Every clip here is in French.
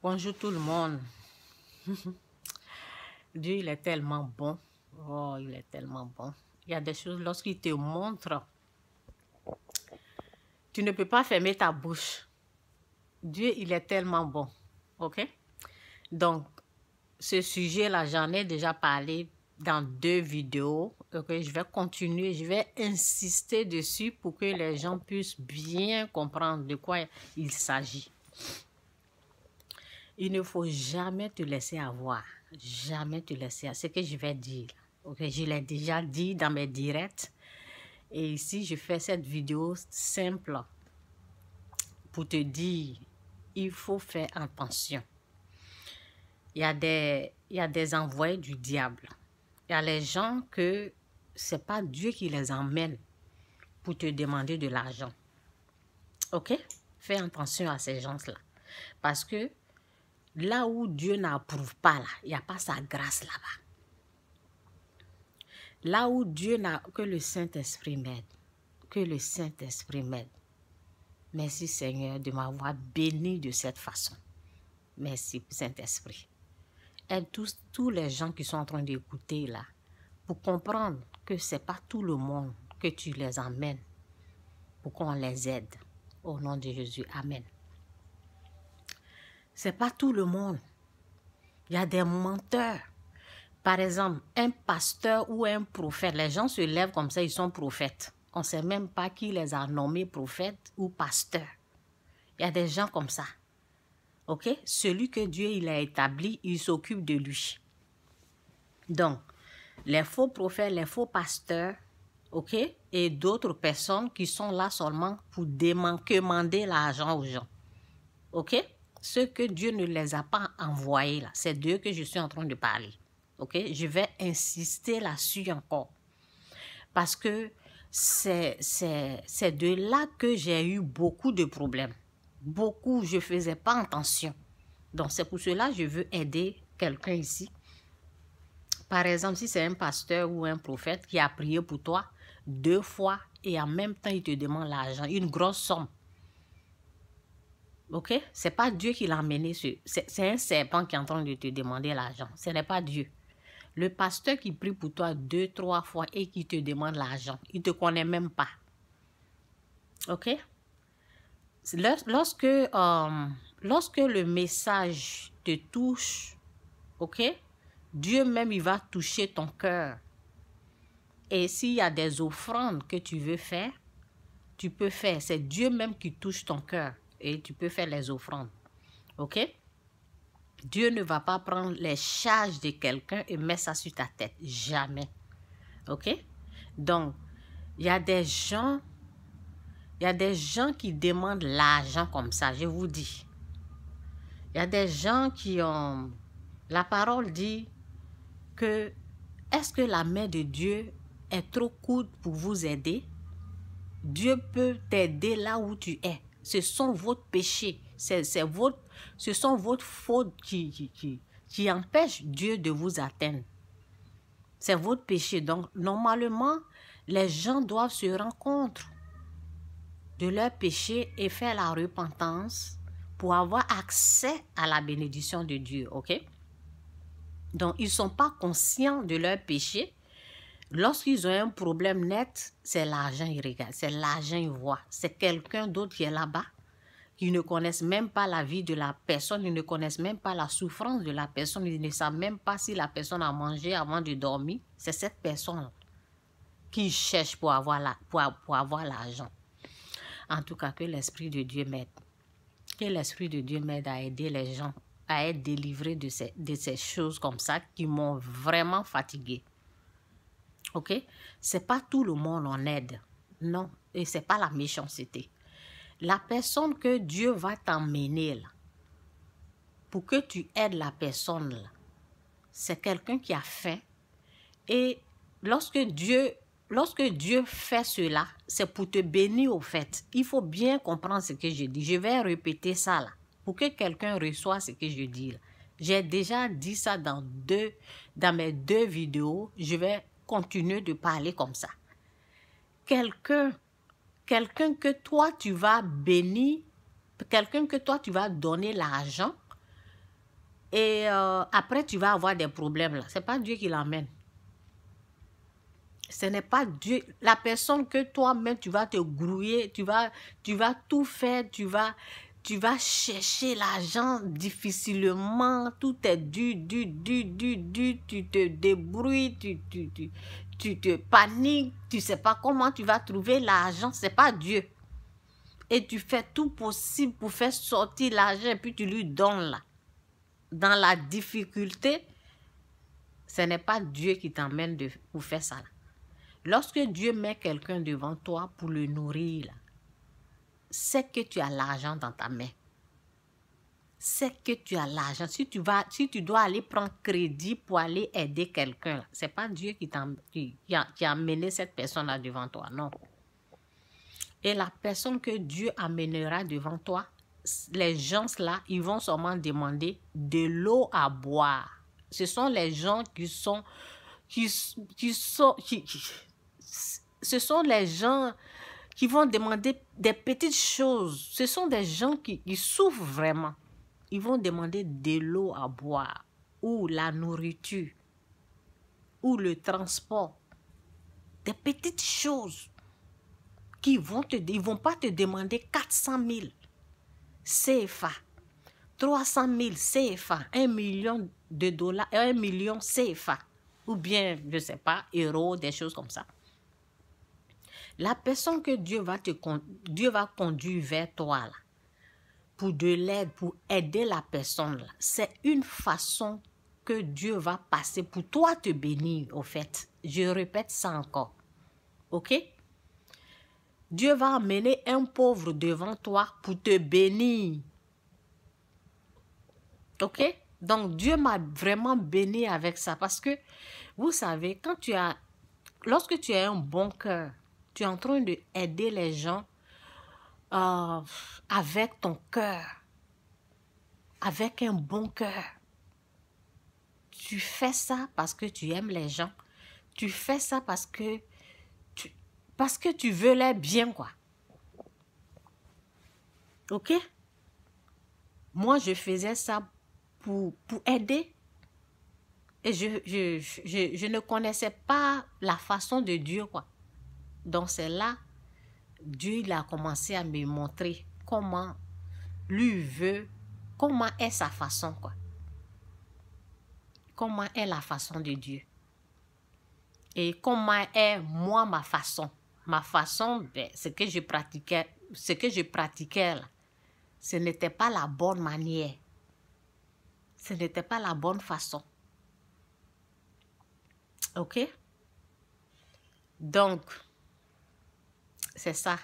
Bonjour tout le monde. Dieu, il est tellement bon. Oh, il est tellement bon. Il y a des choses, lorsqu'il te montre, tu ne peux pas fermer ta bouche. Dieu, il est tellement bon. OK? Donc, ce sujet-là, j'en ai déjà parlé dans deux vidéos. ok, Je vais continuer, je vais insister dessus pour que les gens puissent bien comprendre de quoi il s'agit. Il ne faut jamais te laisser avoir. Jamais te laisser. Ce que je vais dire, ok je l'ai déjà dit dans mes directs. Et ici, je fais cette vidéo simple pour te dire, il faut faire attention. Il y a des, il a des envoyés du diable. Il y a les gens que c'est pas Dieu qui les emmène pour te demander de l'argent. OK? Fais attention à ces gens-là. Parce que là où Dieu n'approuve pas, là, il n'y a pas sa grâce là-bas. Là où Dieu n'a... Que le Saint-Esprit m'aide. Que le Saint-Esprit m'aide. Merci Seigneur de m'avoir béni de cette façon. Merci Saint-Esprit. Aide tous, tous les gens qui sont en train d'écouter là pour comprendre que ce n'est pas tout le monde que tu les emmènes pour qu'on les aide. Au nom de Jésus, Amen. C'est pas tout le monde. Il y a des menteurs. Par exemple, un pasteur ou un prophète, les gens se lèvent comme ça, ils sont prophètes. On ne sait même pas qui les a nommés prophètes ou pasteurs. Il y a des gens comme ça. OK Celui que Dieu il a établi, il s'occupe de lui. Donc, les faux prophètes, les faux pasteurs, OK Et d'autres personnes qui sont là seulement pour demander l'argent aux gens. OK ce que Dieu ne les a pas envoyés, là, c'est d'eux que je suis en train de parler. OK? Je vais insister là-dessus encore. Parce que c'est, c'est, c'est de là que j'ai eu beaucoup de problèmes. Beaucoup, je faisais pas attention. Donc, c'est pour cela que je veux aider quelqu'un ici. Par exemple, si c'est un pasteur ou un prophète qui a prié pour toi deux fois et en même temps, il te demande l'argent, une grosse somme. OK C'est pas Dieu qui l'a amené. C'est un serpent qui est en train de te demander l'argent. Ce n'est pas Dieu. Le pasteur qui prie pour toi deux, trois fois et qui te demande l'argent, il ne te connaît même pas. OK Lorsque, euh, lorsque le message te touche, OK Dieu même, il va toucher ton cœur. Et s'il y a des offrandes que tu veux faire, tu peux faire. C'est Dieu même qui touche ton cœur et tu peux faire les offrandes. OK Dieu ne va pas prendre les charges de quelqu'un et mettre ça sur ta tête. Jamais. OK Donc, il y a des gens, il y a des gens qui demandent l'argent comme ça, je vous dis. Il y a des gens qui ont... La parole dit que est-ce que la main de Dieu est trop courte pour vous aider Dieu peut t'aider là où tu es ce sont vos péchés, c'est votre, ce sont votre faute qui, qui, empêche Dieu de vous atteindre. C'est votre péché. Donc, normalement, les gens doivent se rendre compte de leur péché et faire la repentance pour avoir accès à la bénédiction de Dieu, ok? Donc, ils ne sont pas conscients de leur péché Lorsqu'ils ont un problème net, c'est l'argent, ils regardent, c'est l'argent, ils voient. C'est quelqu'un d'autre qui est là-bas. Ils ne connaissent même pas la vie de la personne, ils ne connaissent même pas la souffrance de la personne, ils ne savent même pas si la personne a mangé avant de dormir. C'est cette personne qui cherche pour avoir l'argent. pour, en tout cas, que l'Esprit de Dieu m'aide. Que l'Esprit de Dieu m'aide à aider les gens à être délivrés de ces, de ces choses comme ça qui m'ont vraiment fatigué. OK C'est pas tout le monde en aide. Non, et c'est pas la méchanceté. La personne que Dieu va t'emmener là, pour que tu aides la personne là, c'est quelqu'un qui a fait Et lorsque Dieu, lorsque Dieu fait cela, c'est pour te bénir au fait. Il faut bien comprendre ce que je dis. Je vais répéter ça là, pour que quelqu'un reçoive ce que je dis J'ai déjà dit ça dans deux, dans mes deux vidéos. Je vais continuer de parler comme ça. Quelqu'un, quelqu'un que toi tu vas bénir, quelqu'un que toi tu vas donner l'argent, et euh, après tu vas avoir des problèmes là. C'est pas Dieu qui l'amène Ce n'est pas Dieu. La personne que toi-même tu vas te grouiller, tu vas, tu vas tout faire, tu vas, tu vas chercher l'argent difficilement, tout est du, du, du, du, du tu te débrouilles, tu, tu, te paniques, tu sais pas comment tu vas trouver l'argent, c'est pas Dieu. Et tu fais tout possible pour faire sortir l'argent puis tu lui donnes là. Dans la difficulté, ce n'est pas Dieu qui t'emmène pour faire ça là. Lorsque Dieu met quelqu'un devant toi pour le nourrir là, c'est que tu as l'argent dans ta main. C'est que tu as l'argent. Si tu vas, si tu dois aller prendre crédit pour aller aider quelqu'un, c'est pas Dieu qui, qui, qui, a, amené cette personne-là devant toi, non. Et la personne que Dieu amènera devant toi, les gens-là, ils vont seulement demander de l'eau à boire. Ce sont les gens qui sont... Qui, qui sont qui, ce sont les gens qui vont demander des petites choses. Ce sont des gens qui, souffrent vraiment. Ils vont demander de l'eau à boire ou la nourriture ou le transport. Des petites choses qui vont te, ils vont pas te demander 400 000 CFA, 300 000 CFA, 1 million de dollars, 1 million CFA ou bien, je sais pas, euros, des choses comme ça. La personne que Dieu va, te, Dieu va conduire vers toi, là, pour de l'aide, pour aider la personne, c'est une façon que Dieu va passer pour toi te bénir, au fait. Je répète ça encore. OK? Dieu va amener un pauvre devant toi pour te bénir. OK? Donc Dieu m'a vraiment béni avec ça parce que vous savez, quand tu as lorsque tu as un bon cœur, tu es en train d'aider les gens euh, avec ton cœur, avec un bon cœur. Tu fais ça parce que tu aimes les gens. Tu fais ça parce que tu, parce que tu veux les bien, quoi. OK? Moi, je faisais ça pour, pour aider. Et je, je, je, je ne connaissais pas la façon de Dieu, quoi. Donc c'est là, Dieu a commencé à me montrer comment lui veut, comment est sa façon, quoi. Comment est la façon de Dieu. Et comment est moi ma façon. Ma façon, ben, ce que je pratiquais, ce que je pratiquais là, ce n'était pas la bonne manière. Ce n'était pas la bonne façon. OK? Donc, c'est ça.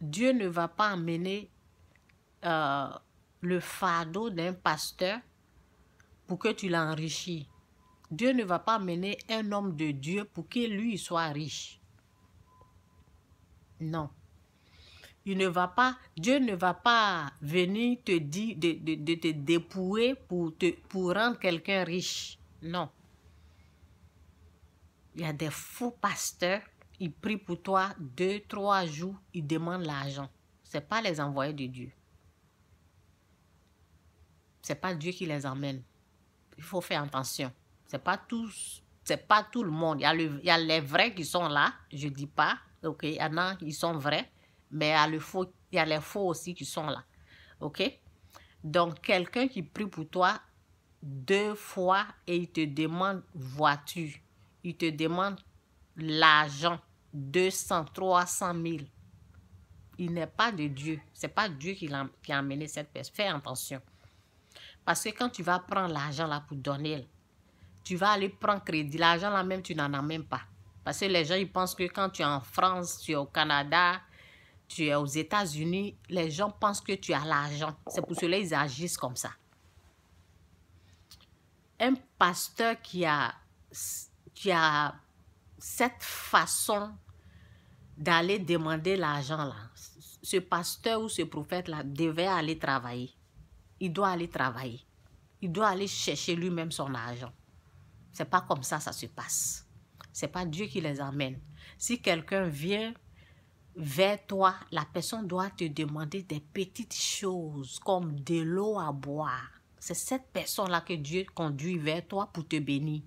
Dieu ne va pas amener euh, le fardeau d'un pasteur pour que tu l'enrichis. Dieu ne va pas amener un homme de Dieu pour que lui soit riche. Non. Il ne va pas, Dieu ne va pas venir te dire de, te dépouiller pour, te, pour rendre quelqu'un riche. Non. Il y a des faux pasteurs il prie pour toi deux, trois jours, il demande l'argent. Ce n'est pas les envoyés de Dieu. Ce n'est pas Dieu qui les emmène. Il faut faire attention. Ce n'est pas tous. C'est pas tout le monde. Il y, a les vrais qui sont là, je ne dis pas. OK, il y en a qui sont vrais, mais il y a, il y a les faux aussi qui sont là. OK? Donc, quelqu'un qui prie pour toi deux fois et il te demande voiture, il te demande l'argent, 200, 300 000, il n'est pas de Dieu. Ce n'est pas Dieu qui, a, qui amené cette personne. Fais attention. Parce que quand tu vas prendre l'argent là pour donner, tu vas aller prendre crédit. L'argent là même, tu n'en as même pas. Parce que les gens, ils pensent que quand tu es en France, tu es au Canada, tu es aux États-Unis, les gens pensent que tu as l'argent. C'est pour cela qu'ils agissent comme ça. Un pasteur qui a, qui a cette façon d'aller demander l'argent là, ce pasteur ou ce prophète là devait aller travailler. Il doit aller travailler. Il doit aller chercher lui-même son argent. C'est pas comme ça ça se passe. C'est pas Dieu qui les amène. Si quelqu'un vient vers toi, la personne doit te demander des petites choses comme de l'eau à boire. C'est cette personne-là que Dieu conduit vers toi pour te bénir.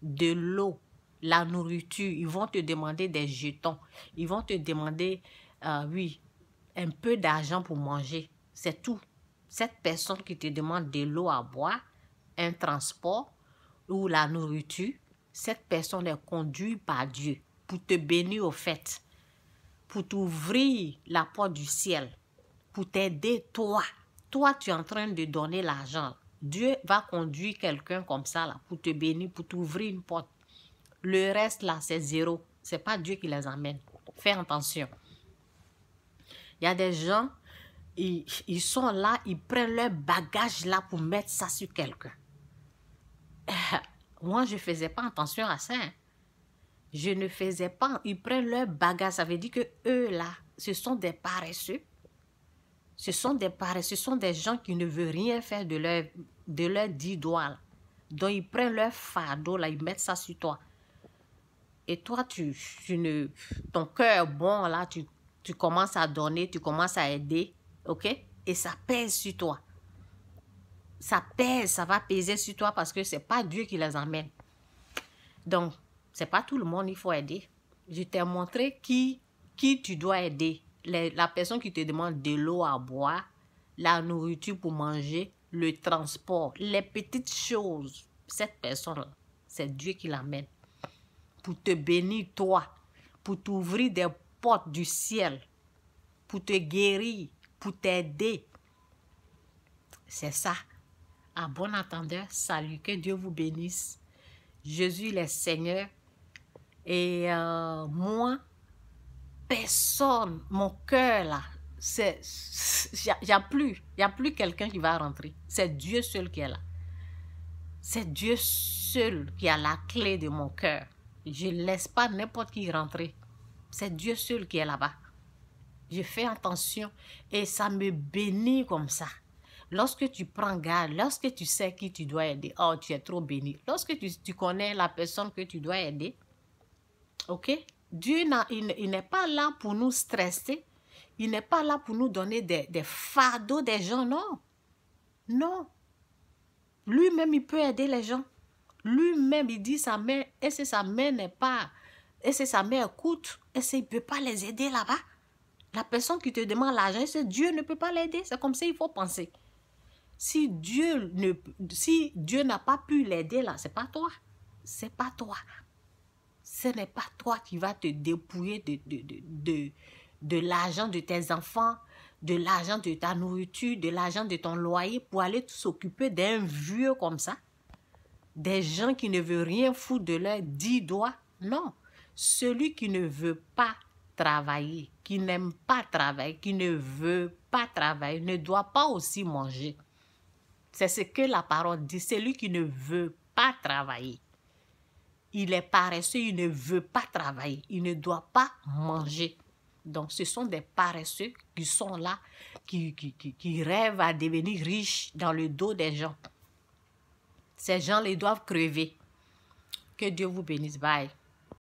De l'eau la nourriture, ils vont te demander des jetons, ils vont te demander, euh, oui, un peu d'argent pour manger. C'est tout. Cette personne qui te demande de l'eau à boire, un transport ou la nourriture, cette personne est conduite par Dieu pour te bénir au fait, pour t'ouvrir la porte du ciel, pour t'aider toi. Toi, tu es en train de donner l'argent. Dieu va conduire quelqu'un comme ça là, pour te bénir, pour t'ouvrir une porte. Le reste, là, c'est zéro. C'est pas Dieu qui les amène. Fais attention. Il y a des gens, ils, sont là, ils prennent leur bagage là pour mettre ça sur quelqu'un. Eh, moi, je faisais pas attention à ça. Hein. Je ne faisais pas. Ils prennent leur bagage. Ça veut dire que eux, là, ce sont des paresseux. Ce sont des paresseux. Ce sont des gens qui ne veulent rien faire de de leur dix doigts. Donc, ils prennent leur fardeau, là, ils mettent ça sur toi. Et toi, tu, tu ne, ton cœur bon, là, tu, tu commences à donner, tu commences à aider, ok? Et ça pèse sur toi. Ça pèse, ça va peser sur toi parce que c'est pas Dieu qui les emmène. Donc, c'est pas tout le monde il faut aider. Je t'ai montré qui, qui tu dois aider. la personne qui te demande de l'eau à boire, la nourriture pour manger, le transport, les petites choses. Cette personne c'est Dieu qui l'amène pour te bénir, toi, pour t'ouvrir des portes du ciel, pour te guérir, pour t'aider. C'est ça. À bon entendeur, salut, que Dieu vous bénisse. Jésus le Seigneur. Et euh, moi, personne, mon cœur là, c'est, il n'y a plus, y a plus quelqu'un qui va rentrer. C'est Dieu seul qui est là. C'est Dieu seul qui a la clé de mon cœur. Je ne laisse pas n'importe qui rentrer. C'est Dieu seul qui est là-bas. Je fais attention et ça me bénit comme ça. Lorsque tu prends garde, lorsque tu sais qui tu dois aider, oh, tu es trop béni. Lorsque tu, connais la personne que tu dois aider, ok? Dieu n'est pas là pour nous stresser. Il n'est pas là pour nous donner des, des fardeaux des gens, non. Non. Lui-même, il peut aider les gens. Lui-même, il dit sa mère, et que sa mère n'est pas, et si sa mère écoute, et qu'il ne peut pas les aider là-bas, la personne qui te demande l'argent, c'est Dieu ne peut pas l'aider. C'est comme ça il faut penser. Si Dieu ne, si Dieu n'a pas pu l'aider là, c'est pas toi, c'est pas toi. Ce n'est pas toi qui va te dépouiller de, de, de, de, de l'argent de tes enfants, de l'argent de ta nourriture, de l'argent de ton loyer pour aller s'occuper d'un vieux comme ça des gens qui ne veulent rien foutre de leur dix doigts. Non, celui qui ne veut pas travailler, qui n'aime pas travailler, qui ne veut pas travailler, ne doit pas aussi manger. C'est ce que la parole dit. Celui qui ne veut pas travailler, il est paresseux, il ne veut pas travailler, il ne doit pas manger. Donc, ce sont des paresseux qui sont là, qui, qui, qui rêvent à devenir riches dans le dos des gens. Ces gens les doivent crever. Que Dieu vous bénisse. Bye.